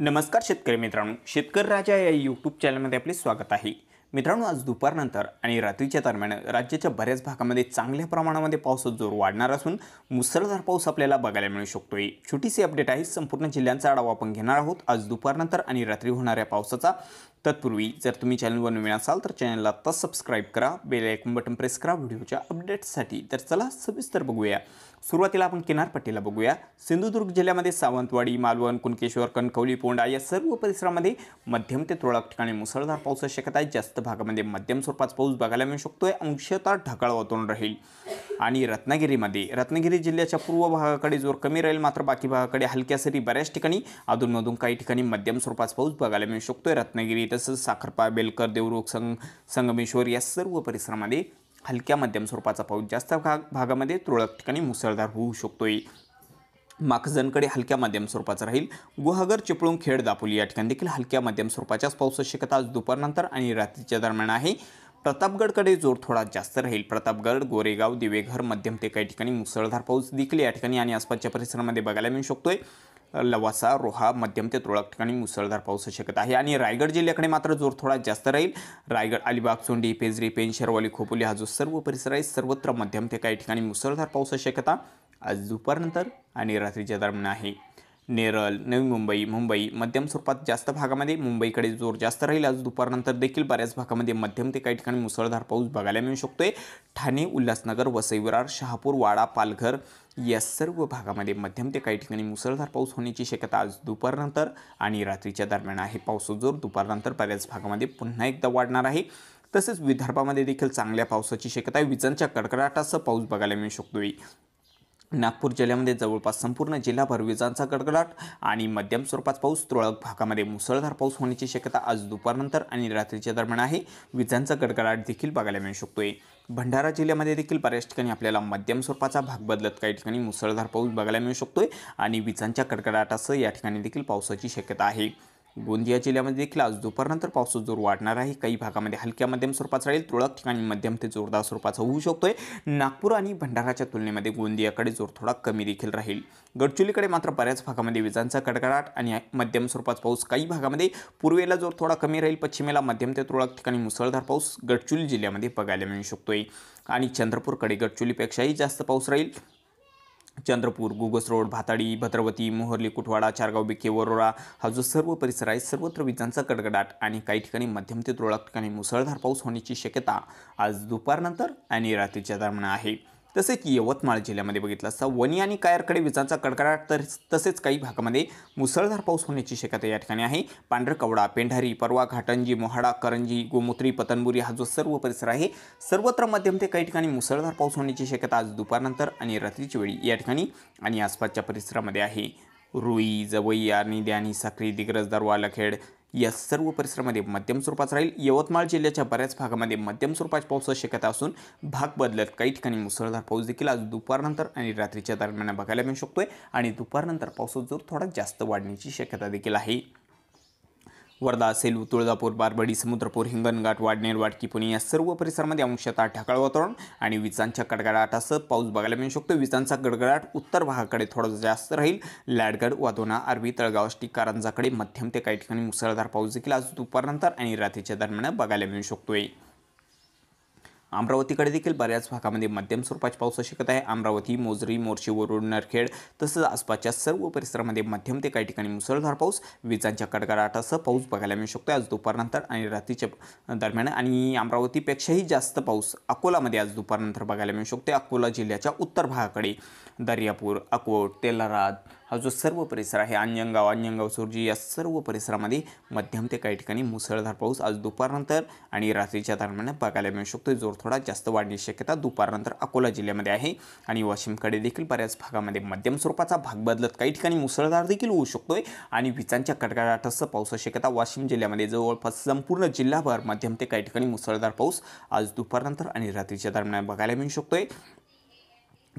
नमस्कार शेतकरी मित्रांनो शेतकरी राजा या यूट्यूब चॅनलमध्ये आपले स्वागत आहे मित्रांनो आज दुपारनंतर आणि रात्रीच्या दरम्यान राज्याच्या बऱ्याच भागामध्ये चांगल्या प्रमाणामध्ये पावसाचा जोर वाढणार असून मुसळधार पाऊस आपल्याला बघायला मिळू शकतो आहे छोटीशी अपडेट आहे संपूर्ण जिल्ह्यांचा आढावा आपण घेणार आहोत आज दुपारनंतर आणि रात्री होणाऱ्या पावसाचा तत्पूर्वी जर तुम्ही चॅनलवर नवीन असाल तर चॅनलला तस सबस्क्राईब करा बेल आयकॉन बटन प्रेस करा व्हिडिओच्या अपडेट्ससाठी तर चला सविस्तर बघूया सुरुवातीला आपण किनारपट्टीला बघूया सिंधुदुर्ग जिल्ह्यामध्ये सावंतवाडी मालवण कुणकेश्वर कणकवली पोंडा या सर्व परिसरामध्ये मध्यम ते तुरळक ठिकाणी मुसळधार पाऊस शक्यता आहे जास्त भागामध्ये मध्यम स्वरूपाचा पाऊस बघायला मिळू शकतोय अंशतः ढगाळ वातावरण राहील आणि रत्नागिरीमध्ये रत्नागिरी जिल्ह्याच्या पूर्व भागाकडे जोर कमी राहील मात्र बाकी भागाकडे हलक्या सरी बऱ्याच ठिकाणी अधूनमधून काही ठिकाणी मध्यम स्वरूपाचा पाऊस बघायला मिळू शकतोय रत्नागिरी तसंच साखरपा बेलकर देवरुख संग संगमेश्वर या सर्व परिसरामध्ये हलक्या मध्यम स्वरूपाचा पाऊस जास्त भाग भागामध्ये तुरळक ठिकाणी मुसळधार होऊ शकतोय माखजनकडे हलक्या मध्यम स्वरूपाचा राहील गुहागर चिपळूण खेड दापोली या ठिकाणी देखील हलक्या मध्यम स्वरूपाच्याच पाऊस शक्यता आज दुपारनंतर आणि रात्रीच्या दरम्यान आहे प्रतापगडकडे जोर थोडा जास्त राहील प्रतापगड गोरेगाव दिवेघर मध्यम ते काही ठिकाणी मुसळधार पाऊस देखील या ठिकाणी आणि आसपासच्या परिसरामध्ये बघायला मिळू शकतोय लवासा रोहा मध्यम ते तुरळक ठिकाणी मुसळधार पाऊस शकत आहे आणि रायगड जिल्ह्याकडे मात्र जोर थोडा जास्त राहील रायगड अलिबाग चोंडी पेजरी पेन शेरवाली खोपोली हा जो सर्व परिसर आहे सर्वत्र मध्यम ते काही ठिकाणी मुसळधार पाऊस शक्यता आज दुपारनंतर आणि रात्रीच्या दरम्यान आहे नेरळ नवी मुंबई मुंबई मध्यम स्वरूपात जास्त भागामध्ये मुंबईकडे जोर जास्त राहील आज दुपारनंतर देखील बऱ्याच भागामध्ये मध्यम ते काही ठिकाणी मुसळधार पाऊस बघायला मिळू आहे ठाणे उल्हासनगर वसई विरार शहापूर वाडा पालघर या सर्व भागामध्ये मध्यम ते काही ठिकाणी मुसळधार पाऊस होण्याची शक्यता आज दुपारनंतर आणि रात्रीच्या दरम्यान आहे पावसाचा जोर दुपारनंतर बऱ्याच भागामध्ये पुन्हा एकदा वाढणार आहे तसेच विदर्भामध्ये देखील चांगल्या पावसाची शक्यता आहे विजांच्या कडकडाटासह पाऊस बघायला मिळू शकतोय नागपूर जिल्ह्यामध्ये जवळपास संपूर्ण जिल्हाभर विजांचा कडकडाट आणि मध्यम स्वरूपात पाऊस तुरळक भागामध्ये मुसळधार पाऊस होण्याची शक्यता आज दुपारनंतर आणि रात्रीच्या दरम्यान आहे विजांचा कडकडाट देखील बघायला मिळू शकतोय भंडारा जिल्ह्यामध्ये देखील बऱ्याच ठिकाणी आपल्याला मध्यम स्वरूपाचा भाग बदलत काही ठिकाणी मुसळधार पाऊस बघायला मिळू शकतोय आणि विजांच्या कडकडाटासह या ठिकाणी देखील पावसाची शक्यता आहे गोंदिया जिल्ह्यामध्ये देखील आज दुपारनंतर पावसाचा जोर वाढणार आहे काही भागामध्ये हलक्या मध्यम स्वरूपाचा राहील तुरळक ठिकाणी मध्यम ते जोरदार स्वरूपाचा होऊ शकतोय नागपूर आणि भंडाराच्या तुलनेमध्ये गोंदियाकडे जोर थोडा कमी देखील राहील गडचुलीकडे मात्र बऱ्याच भागामध्ये विजांचा कडकडाट आणि मध्यम स्वरूपाचा पाऊस काही भागामध्ये पूर्वेला जोर थोडा कमी राहील पश्चिमेला मध्यम ते तुरळक ठिकाणी मुसळधार पाऊस गडचुली जिल्ह्यामध्ये बघायला मिळू शकतोय आणि चंद्रपूरकडे गडचुलीपेक्षाही जास्त पाऊस राहील चंद्रपूर गुगस रोड भाताडी भद्रवती मोहर्ली कुठवाडा चारगाव बिके वरोरा हा जो सर्व परिसर आहे सर्वत्र विजांचा कडकडाट आणि काही ठिकाणी मध्यम ते तुरळक ठिकाणी मुसळधार पाऊस होण्याची शक्यता आज दुपारनंतर आणि रात्रीच्या दरम्यान आहे तसेच यवतमाळ जिल्ह्यामध्ये बघितलं असता वणी आणि कायरकडे विजांचा कडकडाट तर तसेच काही भागामध्ये मुसळधार पाऊस होण्याची शक्यता या ठिकाणी आहे पांढरकवडा पेंढारी परवा घाटंजी मोहाडा करंजी गोमुत्री पतनबुरी हा जो सर्व परिसर आहे सर्वत्र मध्यम ते काही ठिकाणी मुसळधार पाऊस होण्याची शक्यता आज दुपारनंतर आणि रात्रीच्या वेळी या ठिकाणी आणि आसपासच्या परिसरामध्ये आहे रुई जवई आणि द्यानी साखरी दिग्रज दरवा लखेड या सर्व परिसरामध्ये मध्यम स्वरूपाचा राहील यवतमाळ जिल्ह्याच्या बऱ्याच भागामध्ये मध्यम स्वरूपात पाऊस शक्यता असून भाग बदलत काही ठिकाणी मुसळधार पाऊस देखील आज दुपारनंतर आणि रात्रीच्या दरम्यान बघायला मिळू शकतोय आणि दुपारनंतर पावसाचा जोर थोडा जास्त वाढण्याची शक्यता देखील आहे वर्धा सेलू तुळजापूर बारबडी समुद्रपूर हिंगणघाट वाडनेर वाडकी पुणे या सर्व परिसरामध्ये अंशतः ढाकाळ वातावरण आणि विजांच्या कडकडाटासह पाऊस बघायला मिळू शकतो विजांचा गडगडाट उत्तर भागाकडे थोडा जास्त राहील लाडगड वादोना आरवी तळगाव कारंजाकडे मध्यम ते काही ठिकाणी मुसळधार पाऊस देखील आज दुपारनंतर आणि रात्रीच्या दरम्यान बघायला मिळू शकतोय अमरावतीकडे देखील बऱ्याच भागामध्ये मध्यम स्वरूपाची पाऊस शकत आहे अमरावती मोजरी मोर्शी वरुड नरखेड तसंच आसपासच्या सर्व परिसरामध्ये मध्यम ते काही ठिकाणी मुसळधार पाऊस विजांच्या कडकडाटासह पाऊस बघायला मिळू शकतो आज दुपारनंतर आणि रात्रीच्या दरम्यान आणि अमरावतीपेक्षाही जास्त पाऊस अकोलामध्ये आज दुपारनंतर बघायला मिळू शकतो अकोला जिल्ह्याच्या उत्तर भागाकडे दर्यापूर अकोट तेलाराद हा जो सर्व परिसर आहे अंजनगाव अंजनगाव सुरजी या सर्व परिसरामध्ये मध्यम ते काही ठिकाणी मुसळधार पाऊस आज दुपारनंतर आणि रात्रीच्या दरम्यान बघायला मिळू शकतो जोर थोडा जास्त वाढण्याची शक्यता दुपारनंतर अकोला जिल्ह्यामध्ये आहे आणि वाशिमकडे देखील बऱ्याच भागामध्ये मध्यम स्वरूपाचा भाग बदलत काही ठिकाणी मुसळधार देखील होऊ शकतोय आणि विजांच्या कडकडाटासह पावसाची शक्यता वाशिम जिल्ह्यामध्ये जवळपास संपूर्ण जिल्हाभर मध्यम ते काही ठिकाणी मुसळधार पाऊस आज दुपारनंतर आणि रात्रीच्या दरम्यान बघायला मिळू शकतोय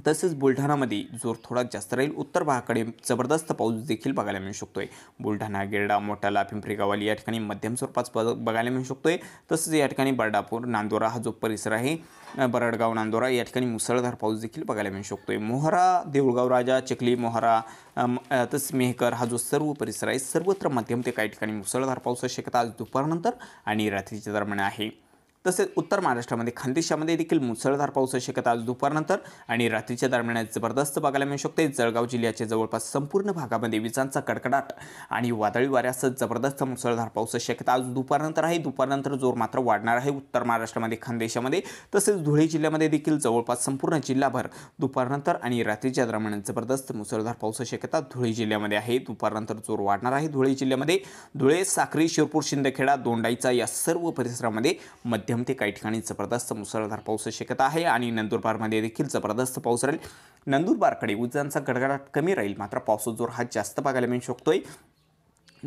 तसेच बुलढाणामध्ये जोर थोडा जास्त राहील उत्तर भागाकडे जबरदस्त पाऊस देखील बघायला मिळू शकतो आहे बुलढाणा गिरडा मोठाला पिंपरीगावाली या ठिकाणी मध्यम स्वरूपात बघायला मिळू शकतो आहे तसंच या ठिकाणी बर्डापूर नांदोरा हा जो परिसर आहे बरडगाव नांदोरा या ठिकाणी मुसळधार पाऊस देखील बघायला मिळू शकतो आहे मोहरा देऊळगाव राजा चिखली मोहरा तसंच मेहकर हा जो सर्व परिसर आहे सर्वत्र मध्यम ते काही ठिकाणी मुसळधार पाऊस शक्यता आज दुपारनंतर आणि रात्रीच्या दरम्यान आहे तसेच उत्तर महाराष्ट्रामध्ये खानदेशामध्ये देखील मुसळधार पाऊस शक्यता आज दुपारनंतर आणि रात्रीच्या दरम्यान जबरदस्त बघायला मिळू शकते जळगाव जिल्ह्याच्या जवळपास संपूर्ण भागामध्ये विजांचा कडकडाट आणि वादळी वाऱ्यासह जबरदस्त मुसळधार पाऊस शक्यता आज दुपारनंतर आहे दुपारनंतर जोर मात्र वाढणार आहे उत्तर महाराष्ट्रामध्ये खानदेशामध्ये तसेच धुळे जिल्ह्यामध्ये देखील जवळपास संपूर्ण जिल्हाभर दुपारनंतर आणि रात्रीच्या दरम्यान जबरदस्त मुसळधार पावसाची शक्यता धुळे जिल्ह्यामध्ये आहे दुपारनंतर जोर वाढणार आहे धुळे जिल्ह्यामध्ये धुळे साक्री शिरपूर शिंदखेडा दोंडाईचा या सर्व परिसरामध्ये मध्य मध्यम ते काही ठिकाणी जबरदस्त मुसळधार पाऊस शक्यता आहे आणि नंदुरबारमध्ये देखील जबरदस्त पाऊस राहील नंदुरबारकडे उजांचा गडगडाट कमी राहील मात्र पावसाचा जोर हा जास्त बघायला मिळू शकतोय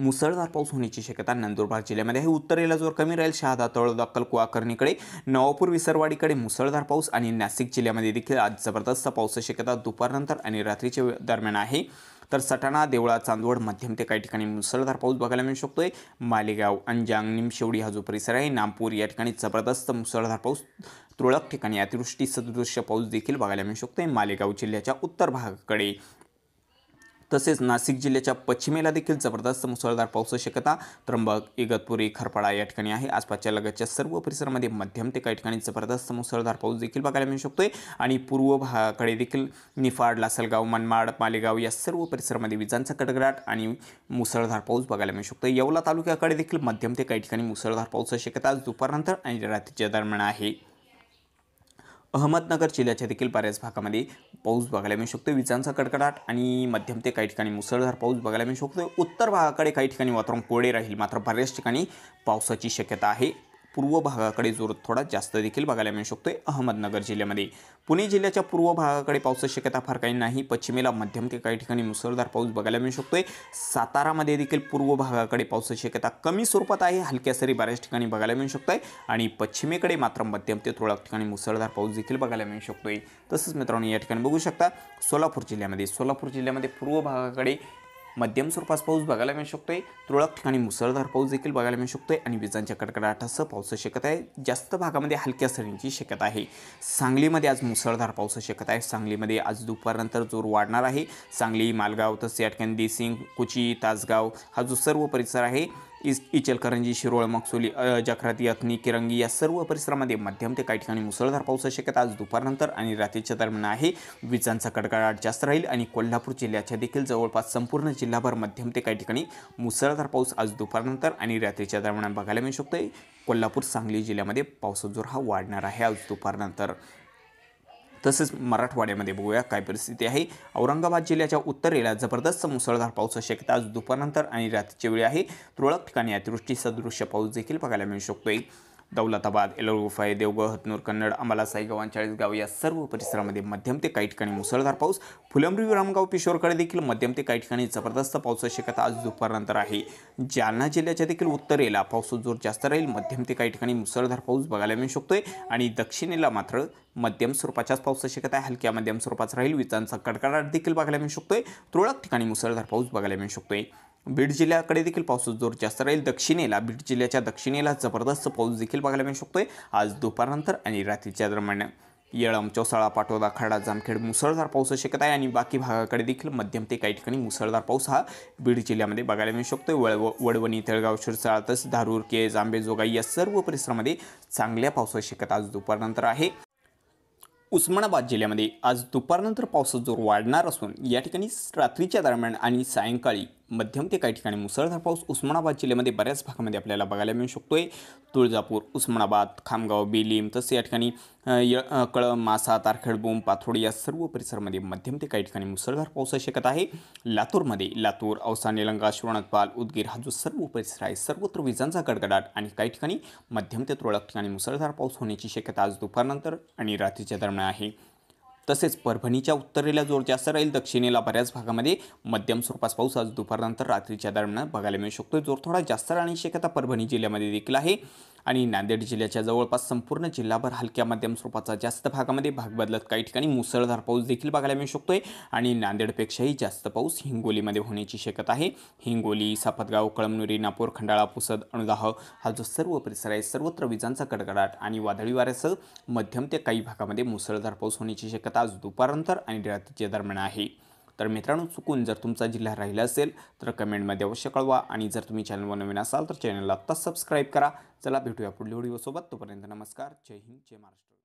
मुसळधार पाऊस होण्याची शक्यता नंदुरबार जिल्ह्यामध्ये आहे उत्तरेला जोर कमी राहील शहादा तळोदा अक्कलकुवा नवापूर विसरवाडीकडे मुसळधार पाऊस आणि नाशिक जिल्ह्यामध्ये देखील आज जबरदस्त पाऊस शक्यता दुपारनंतर आणि रात्रीच्या दरम्यान आहे तर सटाणा देवळा चांदवड मध्यम ते काही ठिकाणी मुसळधार पाऊस बघायला मिळू शकतोय मालेगाव अंजांग निमशेवडी हा जो परिसर आहे नामपूर या ठिकाणी जबरदस्त मुसळधार पाऊस तुरळक ठिकाणी अतिवृष्टी सदृश्य पाऊस देखील बघायला मिळू शकतोय मालेगाव जिल्ह्याच्या उत्तर भागाकडे तसेच नाशिक जिल्ह्याच्या पश्चिमेला देखील जबरदस्त मुसळधार पाऊस शक्यता त्र्यंबक इगतपुरी खरपाडा या ठिकाणी आहे आसपासच्या लगतच्या सर्व परिसरामध्ये मध्यम ते काही ठिकाणी जबरदस्त मुसळधार पाऊस देखील बघायला मिळू शकतोय आणि पूर्व भागाकडे देखील निफाड लासलगाव मनमाड मालेगाव या सर्व परिसरामध्ये विजांचा कडकडाट आणि मुसळधार पाऊस बघायला मिळू शकतो येवला तालुक्याकडे देखील मध्यम ते काही ठिकाणी मुसळधार पाऊस शक्यता आज दुपारनंतर आणि रात्रीच्या दरम्यान आहे अहमदनगर जिल्ह्याच्या देखील बऱ्याच भागामध्ये पाऊस बघायला मिळू शकतो विजांचा कडकडाट आणि मध्यम ते काही ठिकाणी मुसळधार पाऊस बघायला मिळू शकतो उत्तर भागाकडे काही ठिकाणी वातावरण कोरडे राहील मात्र बऱ्याच ठिकाणी पावसाची शक्यता आहे पूर्व भागाकडे जोर थोडा जास्त देखील बघायला मिळू शकतोय अहमदनगर जिल्ह्यामध्ये पुणे जिल्ह्याच्या पूर्व भागाकडे पावसाची शक्यता फार काही नाही पश्चिमेला मध्यम ते काही ठिकाणी मुसळधार पाऊस बघायला मिळू शकतोय सातारामध्ये देखील पूर्व भागाकडे पावसाची शक्यता कमी स्वरूपात आहे हलक्या सरी बऱ्याच ठिकाणी बघायला मिळू शकतो आहे आणि पश्चिमेकडे मात्र मध्यम ते तुरळक ठिकाणी मुसळधार पाऊस देखील बघायला मिळू शकतो आहे तसंच मित्रांनो या ठिकाणी बघू शकता सोलापूर जिल्ह्यामध्ये सोलापूर जिल्ह्यामध्ये पूर्व भागाकडे मध्यम स्वरूपात पाऊस बघायला मिळू शकतोय तुरळक ठिकाणी मुसळधार पाऊस देखील बघायला मिळू शकतो आहे आणि विजांच्या कडकडाटासह पाऊस शकत आहे जास्त भागामध्ये हलक्या सरींची शक्यता आहे सांगलीमध्ये आज मुसळधार पाऊस शक्यता आहे सांगलीमध्ये आज दुपारनंतर जोर वाढणार आहे सांगली मालगाव तसे या ठिकाणी देसिंग कुची तासगाव हा जो सर्व परिसर आहे इस इचलकरंजी शिरोळ मक्सोली जाखराती अथनी किरंगी या सर्व परिसरामध्ये मध्यम ते काही ठिकाणी मुसळधार पाऊस शक्यता आज दुपारनंतर आणि रात्रीच्या दरम्यान आहे विजांचा कडकडाट जास्त राहील आणि कोल्हापूर जिल्ह्याच्या देखील जवळपास संपूर्ण जिल्हाभर मध्यम ते काही ठिकाणी मुसळधार पाऊस आज दुपारनंतर आणि रात्रीच्या दरम्यान बघायला मिळू शकतो कोल्हापूर सांगली जिल्ह्यामध्ये पावसाचा जोर हा वाढणार आहे आज दुपारनंतर तसेच मराठवाड्यामध्ये बघूया काय परिस्थिती आहे औरंगाबाद जिल्ह्याच्या उत्तरेला जबरदस्त मुसळधार पाऊस शक्यता आज दुपारनंतर आणि रात्रीच्या वेळी आहे तुरळक ठिकाणी अतिवृष्टी सदृश्य पाऊस देखील बघायला मिळू शकतोय दौलताबाद एलोगुफाई देवगळ हतनूर कन्नड अंबाला साईगाव गाव या सर्व परिसरामध्ये मध्यम ते काही ठिकाणी मुसळधार पाऊस फुलंब्री विरामगाव पिशोरकडे देखील मध्यम ते काही ठिकाणी जबरदस्त पावसाची शक्यता आज दुपारनंतर आहे जालना जिल्ह्याच्या देखील उत्तरेला पाऊस जोर जास्त राहील मध्यम ते काही ठिकाणी मुसळधार पाऊस बघायला मिळू शकतोय आणि दक्षिणेला मात्र मध्यम स्वरूपाच्याच पावसाची शक्यता आहे हलक्या मध्यम स्वरूपाचा राहील विजांचा कडकडाट देखील बघायला मिळू शकतोय तुरळक ठिकाणी मुसळधार पाऊस बघायला मिळू शकतोय बीड जिल्ह्याकडे देखील पाऊस जोर जास्त राहील दक्षिणेला बीड जिल्ह्याच्या दक्षिणेला जबरदस्त पाऊस देखील बघायला मिळू शकतोय आज दुपारनंतर आणि रात्रीच्या दरम्यान येळम चौसाळा पाटोदा खर्डा जामखेड मुसळधार पाऊस शक्यता आहे आणि बाकी भागाकडे देखील मध्यम ते काही ठिकाणी मुसळधार पाऊस हा बीड जिल्ह्यामध्ये बघायला मिळू शकतो वळव वडवणी तळगाव शिरसाळा तसेच धारूर जांबे जांबेजोगाई या सर्व परिसरामध्ये चांगल्या पावसाची शक्यता आज दुपारनंतर आहे उस्मानाबाद जिल्ह्यामध्ये आज दुपारनंतर पावसाचा जोर वाढणार असून या ठिकाणी रात्रीच्या दरम्यान आणि सायंकाळी मध्यम ते काही ठिकाणी मुसळधार पाऊस उस्मानाबाद जिल्ह्यामध्ये बऱ्याच भागामध्ये आपल्याला बघायला मिळू शकतो आहे तुळजापूर उस्मानाबाद खामगाव बेलीम तसं या ठिकाणी य कळम मासा तारखेडबोम पाथोडी या सर्व परिसरामध्ये मध्यम ते काही ठिकाणी मुसळधार पाऊस शकत आहे लातूरमध्ये लातूर औसा निलंगा शिवणातपाल उदगीर हा जो सर्व परिसर आहे सर्वत्र विजांचा गडगडाट आणि काही ठिकाणी मध्यम ते तुरळक ठिकाणी मुसळधार पाऊस होण्याची शक्यता आज दुपारनंतर आणि रात्रीच्या दरम्यान आहे तसेच परभणीच्या उत्तरेला जोर जास्त राहील दक्षिणेला बऱ्याच भागामध्ये मध्यम स्वरूपास पाऊस आज दुपारनंतर रात्रीच्या दरम्यान बघायला मिळू शकतो जोर थोडा जास्त राहण्याची शक्यता परभणी जिल्ह्यामध्ये देखील आहे आणि नांदेड जिल्ह्याच्या जवळपास संपूर्ण जिल्हाभर हलक्या मध्यम स्वरूपाचा जास्त भागामध्ये भाग बदलत काही ठिकाणी मुसळधार पाऊस देखील बघायला मिळू शकतो आहे आणि नांदेडपेक्षाही जास्त पाऊस हिंगोलीमध्ये होण्याची शक्यता आहे हिंगोली सापतगाव कळमनुरी नापूर खंडाळा पुसद अणुदाह हा जो सर्व परिसर आहे सर्वत्र विजांचा कडकडाट आणि वादळी वाऱ्यासह मध्यम ते काही भागामध्ये मुसळधार पाऊस होण्याची शक्यता आज दुपारनंतर आणि रात्रीच्या दरम्यान आहे तर मित्रांनो चुकून जर तुमचा जिल्हा राहिला असेल तर कमेंटमध्ये अवश्य कळवा आणि जर तुम्ही चॅनलवर नवीन असाल तर चॅनलला आत्ताच सबस्क्राईब करा चला भेटूया पुढील व्हिडिओसोबत तोपर्यंत नमस्कार जय हिंद जय महाराष्ट्र